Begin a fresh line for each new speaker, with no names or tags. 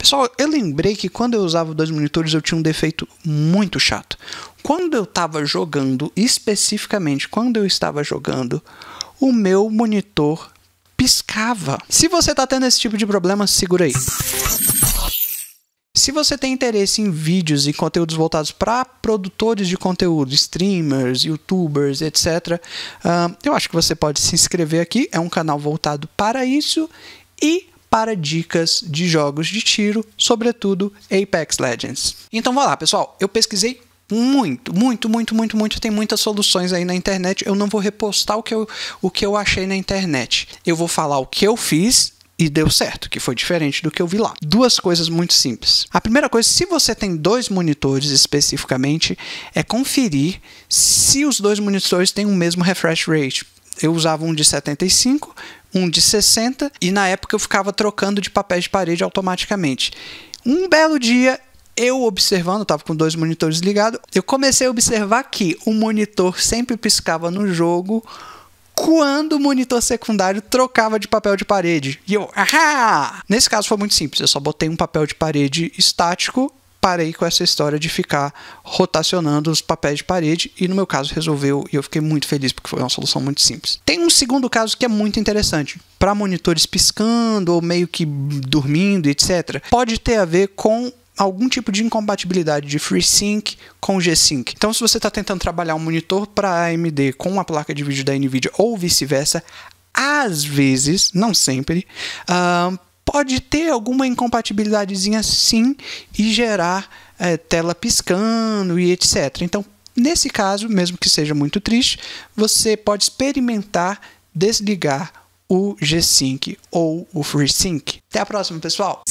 Pessoal, eu lembrei que quando eu usava dois monitores eu tinha um defeito muito chato. Quando eu estava jogando, especificamente quando eu estava jogando, o meu monitor piscava. Se você está tendo esse tipo de problema, segura aí. Se você tem interesse em vídeos e conteúdos voltados para produtores de conteúdo, streamers, youtubers, etc., uh, ah, eu acho que você pode se inscrever aqui. É um canal voltado para isso. E para dicas de jogos de tiro, sobretudo Apex Legends. Então vou lá, pessoal, eu pesquisei muito, muito, muito, muito, muito. Tem muitas soluções aí na internet. Eu não vou repostar o que eu, o que eu achei na internet. Eu vou falar o que eu fiz e deu certo, que foi diferente do que eu vi lá. Duas coisas muito simples. A primeira coisa, se você tem dois monitores especificamente, é conferir se os dois monitores têm o mesmo refresh rate eu usava um de 75, um de 60 e na época eu ficava trocando de papéis de parede automaticamente. Um belo dia eu observando, estava com dois monitores ligados, eu comecei a observar que o monitor sempre piscava no jogo quando o monitor secundário trocava de papel de parede. E eu, ahá! Nesse caso foi muito simples, eu só botei um papel de parede estático parei com essa história de ficar rotacionando os papéis de parede e no meu caso resolveu e eu fiquei muito feliz porque foi uma solução muito simples. Tem um segundo caso que é muito interessante, para monitores piscando ou meio que dormindo, etc. Pode ter a ver com algum tipo de incompatibilidade de FreeSync com G-Sync. Então, se você está tentando trabalhar um monitor para AMD com uma placa de vídeo da NVIDIA ou vice-versa, às vezes, não sempre, uh, pode ter alguma incompatibilidadezinha sim e gerar é, tela piscando e etc. Então, nesse caso, mesmo que seja muito triste, você pode experimentar desligar o G-Sync ou o FreeSync. Até a próxima, pessoal!